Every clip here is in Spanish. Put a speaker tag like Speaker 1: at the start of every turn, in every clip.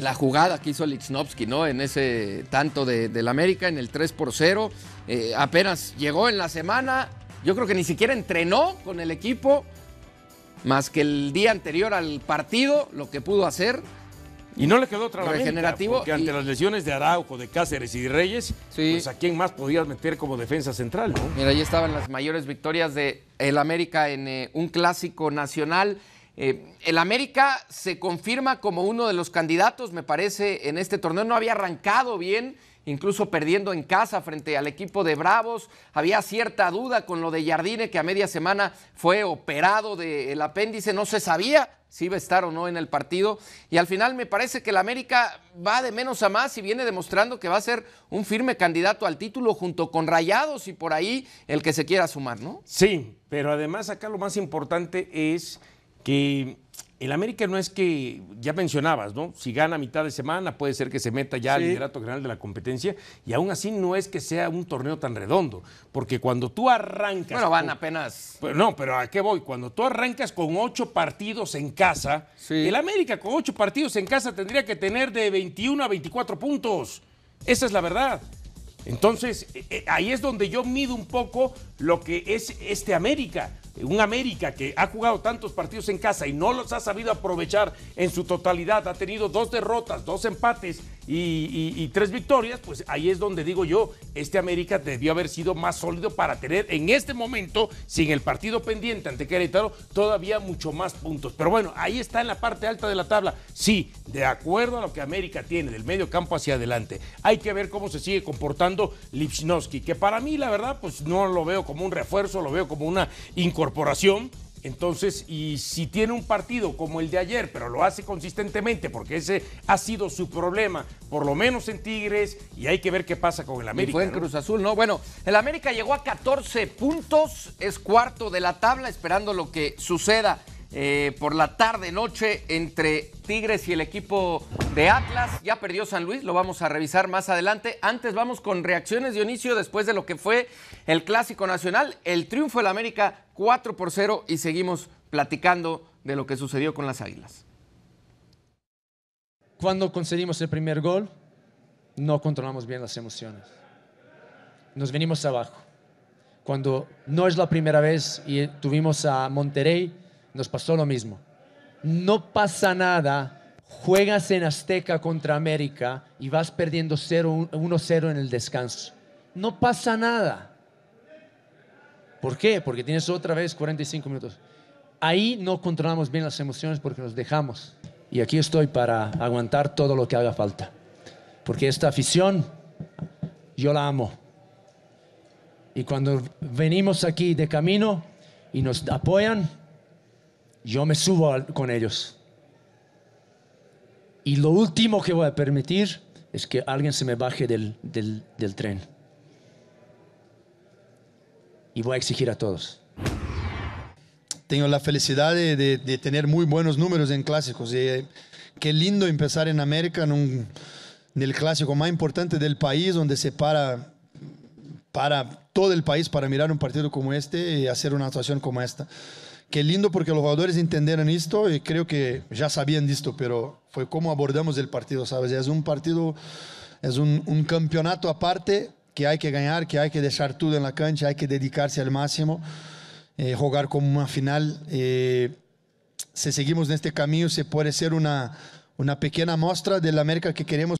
Speaker 1: La jugada que hizo Lichnowsky, ¿no? En ese tanto del América, en el 3 por 0. Eh, apenas llegó en la semana. Yo creo que ni siquiera entrenó con el equipo. Más que el día anterior al partido, lo que pudo hacer. Y no le quedó otra regenerativo que ante
Speaker 2: las lesiones de Araujo, de Cáceres y de Reyes, pues a quién más podías
Speaker 1: meter como defensa central, ¿no? Mira, ahí estaban las mayores victorias de el América en eh, un clásico nacional. Eh, el América se confirma como uno de los candidatos, me parece, en este torneo. No había arrancado bien, incluso perdiendo en casa frente al equipo de Bravos. Había cierta duda con lo de Jardine, que a media semana fue operado del apéndice. No se sabía si iba a estar o no en el partido. Y al final me parece que el América va de menos a más y viene demostrando que va a ser un firme candidato al título junto con Rayados y por ahí el que se quiera sumar, ¿no? Sí, pero además acá lo más importante
Speaker 2: es que el América no es que, ya mencionabas, ¿no? Si gana mitad de semana, puede ser que se meta ya al liderato general de la competencia, y aún así no es que sea un torneo tan redondo, porque cuando tú arrancas. Bueno, van
Speaker 1: apenas. Pero no, pero
Speaker 2: ¿a qué voy? Cuando tú arrancas con ocho partidos en casa, el América con ocho partidos en casa tendría que tener de 21 a 24 puntos. Esa es la verdad. Entonces, eh, eh, ahí es donde yo mido un poco lo que es este América un América que ha jugado tantos partidos en casa y no los ha sabido aprovechar en su totalidad, ha tenido dos derrotas, dos empates y, tres victorias, pues ahí es donde digo yo, este América debió haber sido más sólido para tener en este momento, sin el partido pendiente ante Querétaro, todavía mucho más puntos. Pero bueno, ahí está en la parte alta de la tabla. Sí, de acuerdo a lo que América tiene, del medio campo hacia adelante. Hay que ver cómo se sigue comportando Lipsnowski, que para mí, la verdad, pues no lo veo como un refuerzo, lo veo como una incorporación entonces, y si tiene un partido como el de ayer, pero lo hace consistentemente, porque ese ha sido
Speaker 1: su problema, por lo menos en Tigres, y hay que ver qué pasa con el América. Y fue en Cruz Azul, ¿no? Bueno, el América llegó a 14 puntos, es cuarto de la tabla, esperando lo que suceda. Eh, por la tarde noche entre Tigres y el equipo de Atlas. Ya perdió San Luis, lo vamos a revisar más adelante. Antes vamos con reacciones, Dionisio, después de lo que fue el Clásico Nacional. El triunfo del América 4 por 0 y seguimos platicando de lo que sucedió con las Águilas.
Speaker 3: Cuando conseguimos el primer gol, no controlamos bien las emociones. Nos venimos abajo. Cuando no es la primera vez y tuvimos a Monterrey, nos pasó lo mismo. No pasa nada, juegas en Azteca contra América y vas perdiendo 1-0 en el descanso. No pasa nada ¿Por qué? Porque tienes otra vez 45 minutos. Ahí no controlamos bien las emociones porque nos dejamos. Y aquí estoy para aguantar todo lo que haga falta. Porque esta afición, yo la amo. Y cuando venimos aquí de camino y nos apoyan, yo me subo con ellos. Y lo último que voy a permitir es que alguien se me baje del, del tren y voy a exigir a todos. Tengo la felicidad de, de, tener muy buenos números en clásicos. Eh, qué lindo empezar en América, en, un, en, el clásico más importante del país, donde se para, para todo el país para mirar un partido como este y hacer una actuación como esta. Qué lindo porque los jugadores entendieron esto y creo que ya sabían de esto, pero fue como abordamos el partido, ¿sabes? Es un partido, es un, un campeonato aparte que hay que ganar, que hay que dejar todo en la cancha, hay que dedicarse al máximo, eh, jugar como una final. Eh, si seguimos en este camino, se puede ser una, una pequeña muestra de la América que queremos.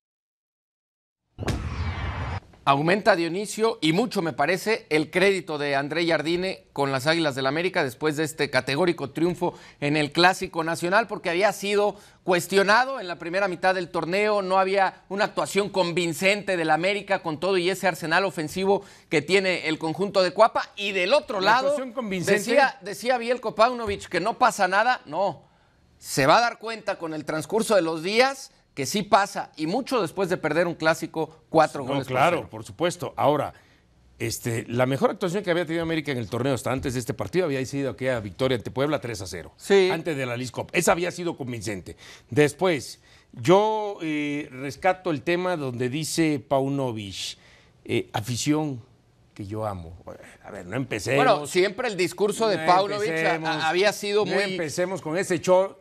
Speaker 1: Aumenta Dionisio y mucho me parece el crédito de André Jardine con las Águilas del América después de este categórico triunfo en el Clásico Nacional, porque había sido cuestionado en la primera mitad del torneo, no había una actuación convincente del América con todo y ese arsenal ofensivo que tiene el conjunto de Cuapa. Y del otro lado, decía, decía Bielko Paunovic que no pasa nada, no, se va a dar cuenta con el transcurso de los días que sí pasa, y mucho después de perder un clásico, cuatro goles. Claro,
Speaker 2: por, supuesto. Ahora, este, la mejor actuación que había tenido América en el torneo hasta antes de este partido había sido aquella victoria ante Puebla 3 a 0. Sí. Antes de la Liscop. Esa había sido convincente. Después, yo eh, rescato el tema donde dice Paunovic, eh, afición que yo amo. A ver, no empecemos. Bueno,
Speaker 1: siempre el discurso de Paunovic había sido muy. empecemos con ese show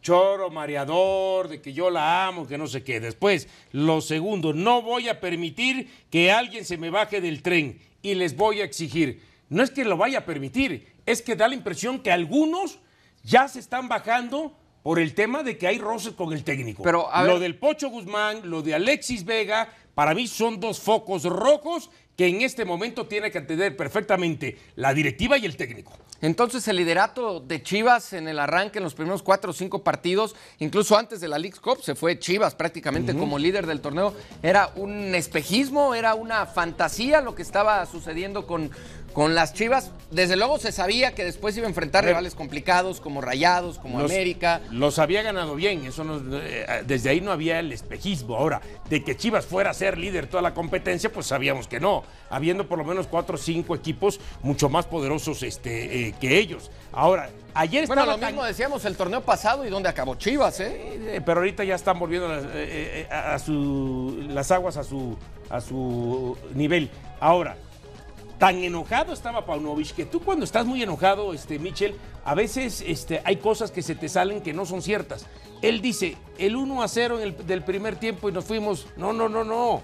Speaker 2: choro, mareador, de que yo la amo, que no sé qué. Después, lo segundo, no voy a permitir que alguien se me baje del tren y les voy a exigir. No es que lo vaya a permitir, es que da la impresión que algunos ya se están bajando por el tema de que hay roces con el técnico. Pero, Lo del Pocho Guzmán, lo de Alexis Vega, para mí son dos focos rojos que en este
Speaker 1: momento tiene que atender perfectamente la directiva y el técnico. Entonces el liderato de Chivas en el arranque en los primeros cuatro o cinco partidos, incluso antes de la League Cup, se fue Chivas prácticamente como líder del torneo. Era un espejismo, era una fantasía lo que estaba sucediendo con, con las Chivas, desde luego se sabía que después iba a enfrentar eh, rivales complicados como Rayados, como América.
Speaker 2: Los había ganado bien, eso eh, desde ahí no había el espejismo. Ahora, de que Chivas fuera a ser líder toda la competencia, pues sabíamos que no, habiendo por lo menos cuatro o cinco equipos mucho más poderosos este, eh, que ellos. Ahora, ayer estaba... Bueno, lo mismo
Speaker 1: decíamos el torneo pasado y donde acabó
Speaker 2: Chivas, ¿eh? pero ahorita ya están volviendo a su, las aguas a su, a su nivel. Ahora, Tan enojado estaba Paunovic que tú cuando estás muy enojado, este, Michel, a veces este, hay cosas que se te salen que no son ciertas. Él dice, el 1 a 0 del primer
Speaker 1: tiempo y nos fuimos. No, no, no, no.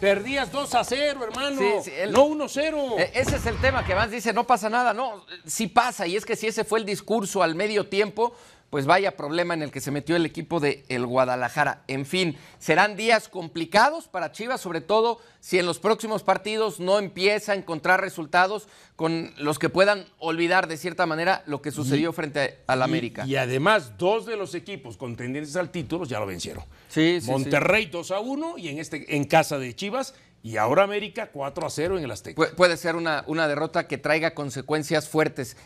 Speaker 1: Perdías 2 a 0, hermano. no 1 a 0. E, ese es el tema que más dice, no pasa nada. No, sí pasa. Y es que si ese fue el discurso al medio tiempo, pues vaya problema en el que se metió el equipo de el Guadalajara. En fin, serán días complicados para Chivas, sobre todo si en los próximos partidos no empieza a encontrar resultados con los que puedan olvidar de cierta manera lo que sucedió frente al América. Y
Speaker 2: además, dos de los equipos contendientes al título ya lo vencieron. Sí, Monterrey 2 a 1 y en este en casa de Chivas y ahora América 4 a 0 en el Azteca.
Speaker 1: puede ser una, una derrota que traiga consecuencias fuertes